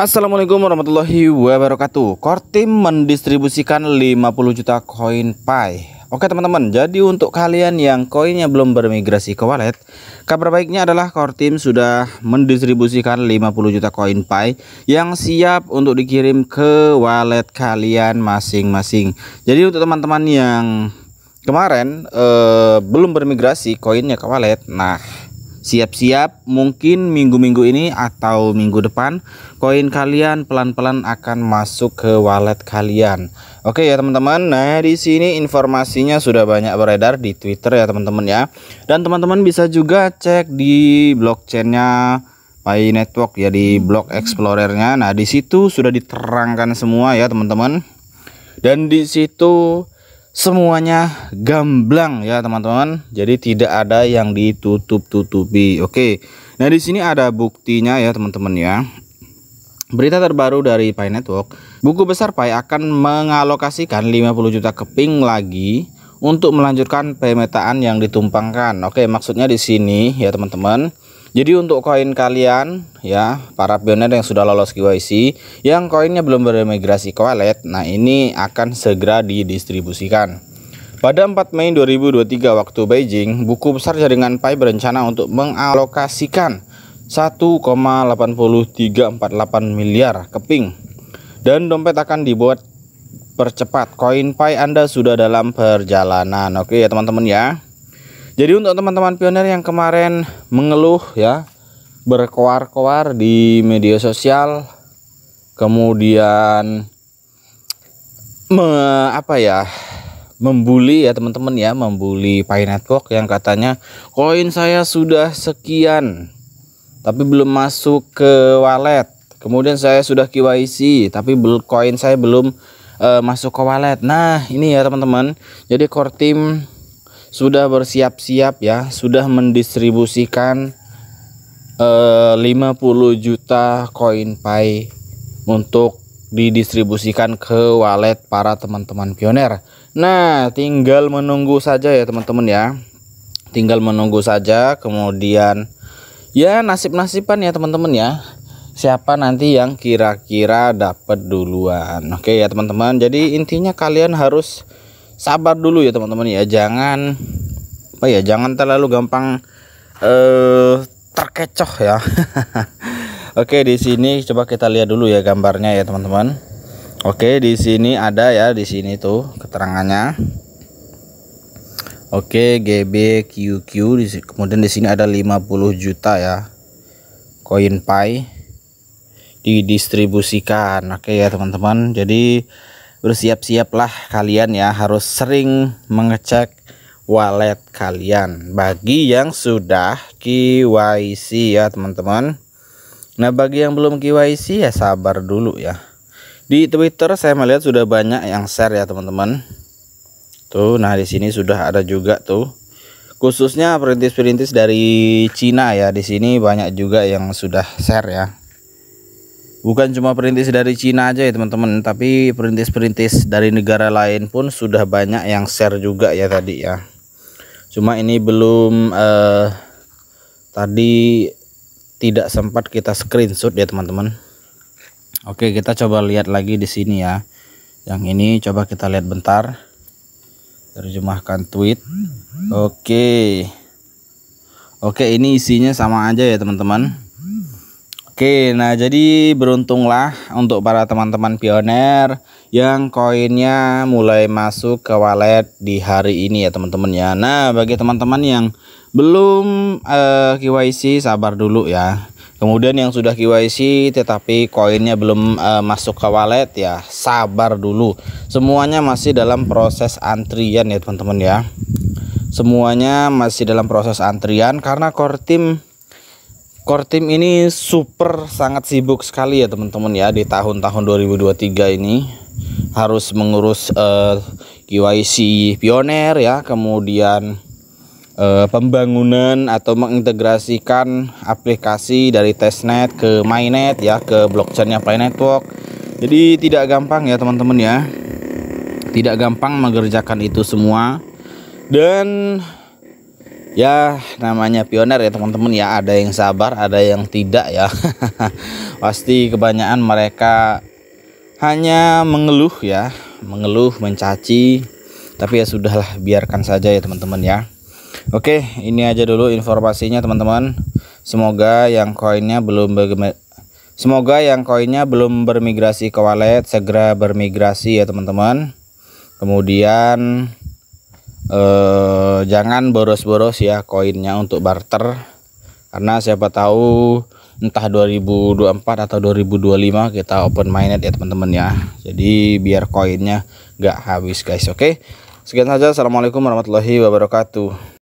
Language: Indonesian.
Assalamualaikum warahmatullahi wabarakatuh Kortim mendistribusikan 50 juta koin Pi Oke teman-teman, jadi untuk kalian yang koinnya belum bermigrasi ke wallet Kabar baiknya adalah Kortim sudah mendistribusikan 50 juta koin Pi Yang siap untuk dikirim ke wallet kalian masing-masing Jadi untuk teman-teman yang kemarin eh, belum bermigrasi koinnya ke wallet Nah Siap-siap mungkin minggu-minggu ini atau minggu depan koin kalian pelan-pelan akan masuk ke wallet kalian. Oke ya teman-teman. Nah, di sini informasinya sudah banyak beredar di Twitter ya teman-teman ya. Dan teman-teman bisa juga cek di blockchainnya Pi Network ya di blog explorernya. Nah, di situ sudah diterangkan semua ya teman-teman. Dan di situ semuanya gamblang ya teman-teman. Jadi tidak ada yang ditutup-tutupi. Oke. Nah, di sini ada buktinya ya teman-teman ya. Berita terbaru dari Pi Network, buku besar Pi akan mengalokasikan 50 juta keping lagi untuk melanjutkan pemetaan yang ditumpangkan. Oke, maksudnya di sini ya teman-teman jadi untuk koin kalian ya para pioner yang sudah lolos KYC yang koinnya belum bermigrasi ke wallet, nah ini akan segera didistribusikan. Pada 4 Mei 2023 waktu Beijing, buku besar jaringan Pi berencana untuk mengalokasikan 1,8348 miliar keping dan dompet akan dibuat percepat. Koin Pi Anda sudah dalam perjalanan. Oke ya teman-teman ya. Jadi untuk teman-teman pioner yang kemarin mengeluh ya berkoar-koar di media sosial kemudian me, apa ya membuli ya teman-teman ya membuli Pi Network yang katanya koin saya sudah sekian tapi belum masuk ke wallet kemudian saya sudah KYC tapi koin saya belum uh, masuk ke wallet nah ini ya teman-teman jadi core team sudah bersiap-siap ya, sudah mendistribusikan eh, 50 juta koin Pai untuk didistribusikan ke wallet para teman-teman pioner. Nah, tinggal menunggu saja ya teman-teman ya. Tinggal menunggu saja kemudian ya nasib-nasiban ya teman-teman ya. Siapa nanti yang kira-kira dapat duluan. Oke ya teman-teman. Jadi intinya kalian harus sabar dulu ya teman-teman ya jangan apa ya jangan terlalu gampang eh terkecoh ya Oke di sini coba kita lihat dulu ya gambarnya ya teman-teman Oke di sini ada ya di sini tuh keterangannya Oke GBQQ kemudian di sini ada 50 juta ya koin pie didistribusikan oke ya teman-teman jadi bersiap-siaplah kalian ya harus sering mengecek wallet kalian bagi yang sudah KYC ya teman-teman nah bagi yang belum KYC ya sabar dulu ya di Twitter saya melihat sudah banyak yang share ya teman-teman tuh nah di sini sudah ada juga tuh khususnya perintis-perintis dari Cina ya di sini banyak juga yang sudah share ya bukan cuma perintis dari Cina aja ya teman-teman tapi perintis-perintis dari negara lain pun sudah banyak yang share juga ya tadi ya cuma ini belum uh, tadi tidak sempat kita screenshot ya teman-teman Oke kita coba lihat lagi di sini ya yang ini coba kita lihat bentar terjemahkan tweet Oke Oke ini isinya sama aja ya teman-teman Oke, nah jadi beruntunglah untuk para teman-teman pioner yang koinnya mulai masuk ke wallet di hari ini ya teman-teman ya. Nah, bagi teman-teman yang belum uh, eh, KYC sabar dulu ya. Kemudian yang sudah KYC tetapi koinnya belum uh, masuk ke wallet ya, sabar dulu. Semuanya masih dalam proses antrian ya teman-teman ya. Semuanya masih dalam proses antrian karena core team Core tim ini super sangat sibuk sekali ya teman-teman ya di tahun-tahun 2023 ini harus mengurus uh, eh, KYC pioner ya, kemudian uh, pembangunan atau mengintegrasikan aplikasi dari testnet ke mainnet ya ke blockchainnya Play Network. Jadi tidak gampang ya teman-teman ya. Tidak gampang mengerjakan itu semua. Dan ya namanya pioner ya teman-teman ya ada yang sabar ada yang tidak ya pasti kebanyakan mereka hanya mengeluh ya mengeluh mencaci tapi ya sudahlah biarkan saja ya teman-teman ya oke ini aja dulu informasinya teman-teman semoga yang koinnya belum semoga yang koinnya belum bermigrasi ke wallet segera bermigrasi ya teman-teman kemudian eh, jangan boros-boros ya koinnya untuk barter karena siapa tahu entah 2024 atau 2025 kita open minded ya teman-teman ya jadi biar koinnya nggak habis guys oke okay? sekian saja assalamualaikum warahmatullahi wabarakatuh